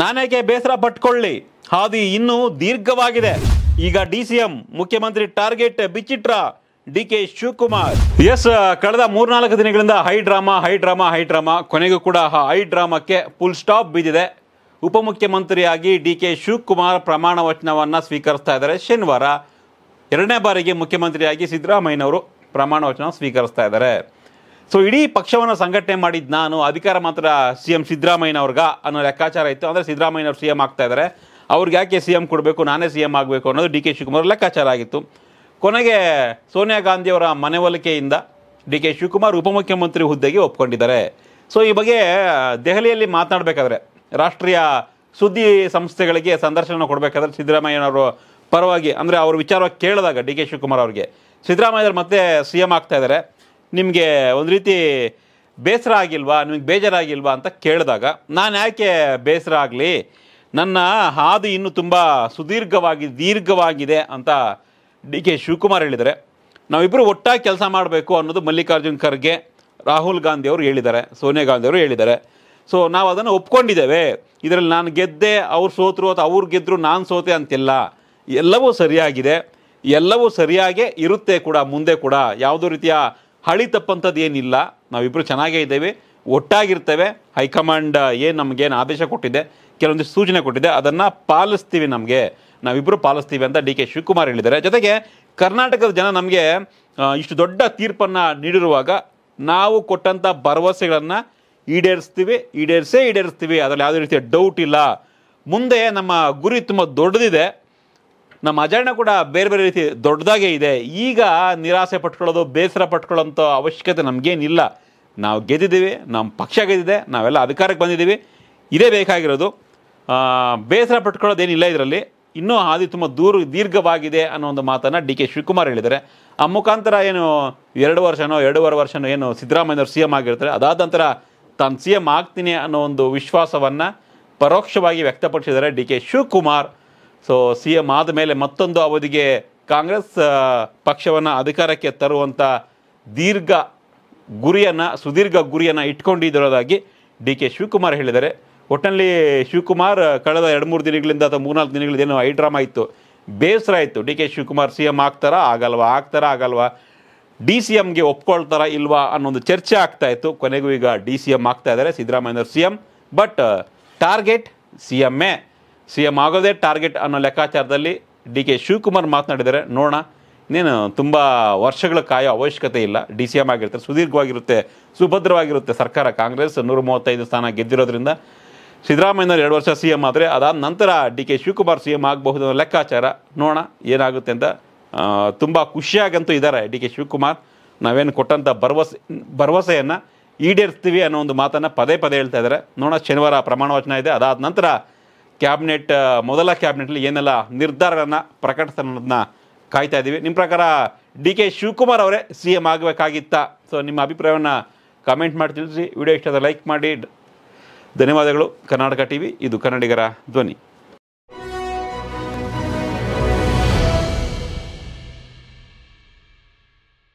ನಾನೇಕೆ ಬೇಸರ ಪಟ್ಕೊಳ್ಳಿ ಹಾದಿ ಇನ್ನೂ ದೀರ್ಘವಾಗಿದೆ ಈಗ ಡಿ ಸಿ ಮುಖ್ಯಮಂತ್ರಿ ಟಾರ್ಗೆಟ್ ಬಿಚ್ಚಿಟ್ರ ಡಿ ಕೆ ಶಿವಕುಮಾರ್ ಎಸ್ ಕಳೆದ ಮೂರ್ನಾಲ್ಕು ದಿನಗಳಿಂದ high drama high drama high drama ಕೊನೆಗೂ ಕೂಡ ಹೈ ಡ್ರಾಮಾಕ್ಕೆ ಫುಲ್ ಸ್ಟಾಪ್ ಬಿದ್ದಿದೆ ಉಪಮುಖ್ಯಮಂತ್ರಿಯಾಗಿ ಡಿ ಕೆ ಶಿವಕುಮಾರ್ ಪ್ರಮಾಣ ವಚನವನ್ನು ಸ್ವೀಕರಿಸ್ತಾ ಇದ್ದಾರೆ ಶನಿವಾರ ಎರಡನೇ ಬಾರಿಗೆ ಮುಖ್ಯಮಂತ್ರಿಯಾಗಿ ಸಿದ್ದರಾಮಯ್ಯನವರು ಪ್ರಮಾಣ ವಚನ ಸ್ವೀಕರಿಸ್ತಾ ಇದ್ದಾರೆ ಸೊ ಇಡೀ ಪಕ್ಷವನ್ನು ಸಂಘಟನೆ ಮಾಡಿದ್ದು ನಾನು ಅಧಿಕಾರ ಮಾತ್ರ ಸಿ ಎಂ ಸಿದ್ದರಾಮಯ್ಯನವ್ರಿಗ ಅನ್ನೋ ಲೆಕ್ಕಾಚಾರ ಇತ್ತು ಅಂದರೆ ಸಿದ್ದರಾಮಯ್ಯನವ್ರು ಸಿ ಎಂ ಆಗ್ತಾ ಇದ್ದಾರೆ ಅವ್ರಿಗೆ ಯಾಕೆ ಸಿ ಎಂ ಕೊಡಬೇಕು ನಾನೇ ಸಿ ಎಂ ಆಗಬೇಕು ಅನ್ನೋದು ಡಿ ಕೆ ಶಿವಕುಮಾರ್ ಲೆಕ್ಕಾಚಾರ ಆಗಿತ್ತು ಕೊನೆಗೆ ಸೋನಿಯಾ ಗಾಂಧಿಯವರ ಮನವೊಲಿಕೆಯಿಂದ ಡಿ ಕೆ ಶಿವಕುಮಾರ್ ಉಪಮುಖ್ಯಮಂತ್ರಿ ಹುದ್ದೆಗೆ ಒಪ್ಕೊಂಡಿದ್ದಾರೆ ಸೊ ಈ ಬಗ್ಗೆ ದೆಹಲಿಯಲ್ಲಿ ಮಾತನಾಡಬೇಕಾದ್ರೆ ರಾಷ್ಟ್ರೀಯ ಸುದ್ದಿ ಸಂಸ್ಥೆಗಳಿಗೆ ಸಂದರ್ಶನ ಕೊಡಬೇಕಾದ್ರೆ ಸಿದ್ದರಾಮಯ್ಯನವರು ಪರವಾಗಿ ಅಂದರೆ ಅವ್ರ ವಿಚಾರವಾಗಿ ಕೇಳಿದಾಗ ಡಿ ಕೆ ಶಿವಕುಮಾರ್ ಅವ್ರಿಗೆ ಸಿದ್ದರಾಮಯ್ಯವ್ರು ಮತ್ತೆ ಸಿ ಎಂ ಆಗ್ತಾ ಇದ್ದಾರೆ ನಿಮಗೆ ಒಂದು ರೀತಿ ಬೇಸರ ಆಗಿಲ್ವಾ ನಿಮಗೆ ಬೇಜಾರಾಗಿಲ್ವಾ ಅಂತ ಕೇಳಿದಾಗ ನಾನು ಯಾಕೆ ಬೇಸರ ಆಗಲಿ ನನ್ನ ಹಾದಿ ಇನ್ನೂ ತುಂಬ ಸುದೀರ್ಘವಾಗಿ ದೀರ್ಘವಾಗಿದೆ ಅಂತ ಡಿ ಕೆ ಶಿವಕುಮಾರ್ ಹೇಳಿದ್ದಾರೆ ನಾವಿಬ್ಬರು ಒಟ್ಟಾಗಿ ಕೆಲಸ ಮಾಡಬೇಕು ಅನ್ನೋದು ಮಲ್ಲಿಕಾರ್ಜುನ್ ಖರ್ಗೆ ರಾಹುಲ್ ಗಾಂಧಿ ಅವರು ಹೇಳಿದ್ದಾರೆ ಸೋನಿಯಾ ಗಾಂಧಿ ಅವರು ಹೇಳಿದ್ದಾರೆ ಸೊ ನಾವು ಅದನ್ನು ಒಪ್ಕೊಂಡಿದ್ದೇವೆ ಇದರಲ್ಲಿ ನಾನು ಗೆದ್ದೆ ಅವ್ರು ಸೋತರು ಅಥವಾ ಅವ್ರು ಗೆದ್ದರು ನಾನು ಸೋತೆ ಅಂತಿಲ್ಲ ಎಲ್ಲವೂ ಸರಿಯಾಗಿದೆ ಎಲ್ಲವೂ ಸರಿಯಾಗೇ ಇರುತ್ತೆ ಕೂಡ ಮುಂದೆ ಕೂಡ ಯಾವುದೋ ರೀತಿಯ ಹಳಿ ತಪ್ಪಂಥದ್ದು ಏನಿಲ್ಲ ನಾವಿಬ್ಬರು ಚೆನ್ನಾಗೇ ಇದ್ದೇವೆ ಒಟ್ಟಾಗಿರ್ತೇವೆ ಹೈಕಮಾಂಡ್ ಏನು ನಮಗೇನು ಆದೇಶ ಕೊಟ್ಟಿದೆ ಕೆಲವೊಂದಿಷ್ಟು ಸೂಚನೆ ಕೊಟ್ಟಿದೆ ಅದನ್ನು ಪಾಲಿಸ್ತೀವಿ ನಮಗೆ ನಾವಿಬ್ಬರು ಪಾಲಿಸ್ತೀವಿ ಅಂತ ಡಿ ಕೆ ಶಿವಕುಮಾರ್ ಹೇಳಿದ್ದಾರೆ ಜೊತೆಗೆ ಕರ್ನಾಟಕದ ಜನ ನಮಗೆ ಇಷ್ಟು ದೊಡ್ಡ ತೀರ್ಪನ್ನು ನೀಡಿರುವಾಗ ನಾವು ಕೊಟ್ಟಂಥ ಭರವಸೆಗಳನ್ನು ಈಡೇರಿಸ್ತೀವಿ ಈಡೇರಿಸೇ ಈಡೇರಿಸ್ತೀವಿ ಅದರಲ್ಲಿ ಯಾವುದೇ ರೀತಿಯ ಡೌಟ್ ಇಲ್ಲ ಮುಂದೆ ನಮ್ಮ ಗುರಿ ತುಂಬ ದೊಡ್ಡದಿದೆ ನಮ್ಮ ಅಜಾಣ ಕೂಡ ಬೇರೆ ಬೇರೆ ರೀತಿ ದೊಡ್ಡದಾಗೇ ಇದೆ ಈಗ ನಿರಾಸೆ ಪಟ್ಕೊಳ್ಳೋದು ಬೇಸರ ಪಟ್ಕೊಳ್ಳೋಂಥ ಅವಶ್ಯಕತೆ ನಮಗೇನಿಲ್ಲ ನಾವು ಗೆದ್ದಿದ್ದೀವಿ ನಮ್ಮ ಪಕ್ಷ ಗೆದ್ದಿದೆ ನಾವೆಲ್ಲ ಅಧಿಕಾರಕ್ಕೆ ಬಂದಿದ್ದೀವಿ ಇದೇ ಬೇಕಾಗಿರೋದು ಬೇಸರ ಪಟ್ಕೊಳ್ಳೋದೇನಿಲ್ಲ ಇದರಲ್ಲಿ ಇನ್ನೂ ಹಾದಿ ತುಂಬ ದೂರ ದೀರ್ಘವಾಗಿದೆ ಅನ್ನೋ ಒಂದು ಮಾತನ್ನು ಡಿ ಕೆ ಶಿವಕುಮಾರ್ ಹೇಳಿದ್ದಾರೆ ಆ ಮುಖಾಂತರ ಏನು ಎರಡು ವರ್ಷನೋ ಎರಡೂವರೆ ವರ್ಷನೋ ಏನು ಸಿದ್ದರಾಮಯ್ಯವ್ರು ಸಿ ಎಂ ಆಗಿರ್ತಾರೆ ಅದಾದ ನಂತರ ತಾನು ಸಿ ಎಂ ಆಗ್ತೀನಿ ಅನ್ನೋ ಒಂದು ವಿಶ್ವಾಸವನ್ನು ಪರೋಕ್ಷವಾಗಿ ವ್ಯಕ್ತಪಡಿಸಿದ್ದಾರೆ ಡಿ ಕೆ ಶಿವಕುಮಾರ್ ಸೊ ಸಿ ಎಂ ಆದ ಮೇಲೆ ಮತ್ತೊಂದು ಅವಧಿಗೆ ಕಾಂಗ್ರೆಸ್ ಪಕ್ಷವನ್ನು ಅಧಿಕಾರಕ್ಕೆ ತರುವಂಥ ದೀರ್ಘ ಗುರಿಯನ್ನು ಸುದೀರ್ಘ ಗುರಿಯನ್ನು ಇಟ್ಕೊಂಡಿದ್ದಿರೋದಾಗಿ ಡಿ ಕೆ ಶಿವಕುಮಾರ್ ಹೇಳಿದ್ದಾರೆ ಒಟ್ಟಿನಲ್ಲಿ ಶಿವಕುಮಾರ್ ಕಳೆದ ಎರಡು ಮೂರು ದಿನಗಳಿಂದ ಅಥವಾ ಮೂರ್ನಾಲ್ಕು ದಿನಗಳಿಂದ ಏನೋ ಐ ಡ್ರಾಮಾ ಇತ್ತು ಬೇಸರ ಇತ್ತು D K Shivakumar C M ಆಗ್ತಾರಾ ಆಗಲ್ವಾ ಆಗ್ತಾರ ಆಗಲ್ವಾ ಡಿ ಸಿ ಎಮ್ಗೆ ಒಪ್ಕೊಳ್ತಾರಾ ಇಲ್ವಾ ಒಂದು ಚರ್ಚೆ ಆಗ್ತಾ ಇತ್ತು ಕೊನೆಗೂ ಈಗ ಡಿ ಸಿ ಎಮ್ ಆಗ್ತಾ ಇದ್ದಾರೆ Siddaramaiah C M but target C A C M ಆಗೋದೇ ಟಾರ್ಗೆಟ್ ಅನ್ನೋ ಲೆಕ್ಕಾಚಾರದಲ್ಲಿ ಡಿ ಕೆ ಶಿವಕುಮಾರ್ ಮಾತನಾಡಿದರೆ ನೋಡೋಣ ಇನ್ನೇನು ತುಂಬ ವರ್ಷಗಳ ಕಾಯೋ ಅವಶ್ಯಕತೆ ಇಲ್ಲ ಡಿ ಸಿ ಎಂ ಆಗಿರುತ್ತೆ ಸುದೀರ್ಘವಾಗಿರುತ್ತೆ ಸುಭದ್ರವಾಗಿರುತ್ತೆ ಸರ್ಕಾರ ಕಾಂಗ್ರೆಸ್ ನೂರ ಮೂವತ್ತೈದು ಸ್ಥಾನ ಗೆದ್ದಿರೋದ್ರಿಂದ ಸಿದ್ದರಾಮಯ್ಯನವರು ಎರಡು ವರ್ಷ ಸಿ ಎಮ್ ಆದರೆ ಅದಾದ ನಂತರ D K Shivakumar C M ಆಗಬಹುದು ಅನ್ನೋ ಲೆಕ್ಕಾಚಾರ ನೋಡೋಣ ಏನಾಗುತ್ತೆ ಅಂತ ತುಂಬ ಖುಷಿಯಾಗಂತೂ ಇದ್ದಾರೆ ಡಿ ಕೆ ಶಿವಕುಮಾರ್ ನಾವೇನು ಕೊಟ್ಟಂಥ ಭರವಸೆ ಭರವಸೆಯನ್ನು ಈಡೇರಿಸ್ತೀವಿ ಅನ್ನೋ ಒಂದು ಮಾತನ್ನು ಪದೇ ಪದೇ ಹೇಳ್ತಾ ಇದ್ದಾರೆ ನೋಡೋಣ ಶನಿವಾರ ಪ್ರಮಾಣ ವಚನ ಇದೆ ಅದಾದ ನಂತರ ಕ್ಯಾಬಿನೆಟ್ ಮೊದಲ ಕ್ಯಾಬಿನೆಟ್ಲಿ ಏನೆಲ್ಲ ನಿರ್ಧಾರಗಳನ್ನು ಪ್ರಕಟಿಸ್ತಾರೆ ಕಾಯ್ತಾ ಇದ್ದೀವಿ ನಿಮ್ಮ ಪ್ರಕಾರ ಡಿ ಕೆ ಶಿವಕುಮಾರ್ ಅವರೇ ಸಿ ಎಮ್ ಆಗಬೇಕಾಗಿತ್ತಾ ಸೊ ನಿಮ್ಮ ಅಭಿಪ್ರಾಯವನ್ನು ಕಮೆಂಟ್ ಮಾಡಿ ತಿಳಿಸಿ ವಿಡಿಯೋ ಇಷ್ಟ ಲೈಕ್ ಮಾಡಿ ಧನ್ಯವಾದಗಳು ಕರ್ನಾಟಕ ಟಿ ವಿ ಇದು ಕನ್ನಡಿಗರ ಧ್ವನಿ